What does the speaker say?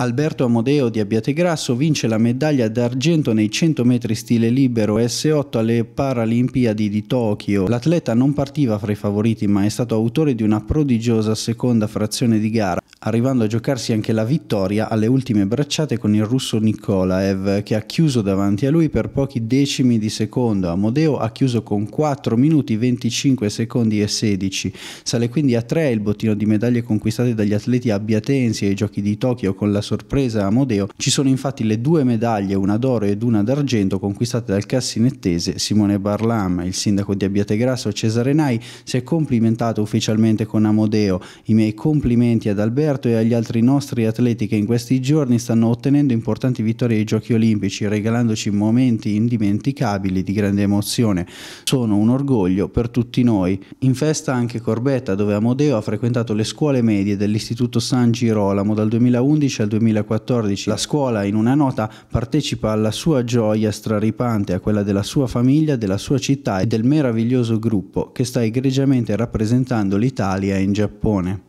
Alberto Amodeo di Abbiategrasso vince la medaglia d'argento nei 100 metri stile libero S8 alle Paralimpiadi di Tokyo. L'atleta non partiva fra i favoriti ma è stato autore di una prodigiosa seconda frazione di gara, arrivando a giocarsi anche la vittoria alle ultime bracciate con il russo Nikolaev che ha chiuso davanti a lui per pochi decimi di secondo. Amodeo ha chiuso con 4 minuti 25 secondi e 16. Sale quindi a 3 il bottino di medaglie conquistate dagli atleti abbiatensi ai giochi di Tokyo con la sorpresa Amodeo, ci sono infatti le due medaglie, una d'oro ed una d'argento, conquistate dal cassinettese Simone Barlam. Il sindaco di Abbiategrasso Cesare Nai si è complimentato ufficialmente con Amodeo. I miei complimenti ad Alberto e agli altri nostri atleti che in questi giorni stanno ottenendo importanti vittorie ai Giochi Olimpici, regalandoci momenti indimenticabili di grande emozione. Sono un orgoglio per tutti noi. In festa anche Corbetta, dove Amodeo ha frequentato le scuole medie dell'Istituto San Girolamo dal 2011 al 2012 2014 la scuola in una nota partecipa alla sua gioia straripante, a quella della sua famiglia, della sua città e del meraviglioso gruppo che sta egregiamente rappresentando l'Italia in Giappone.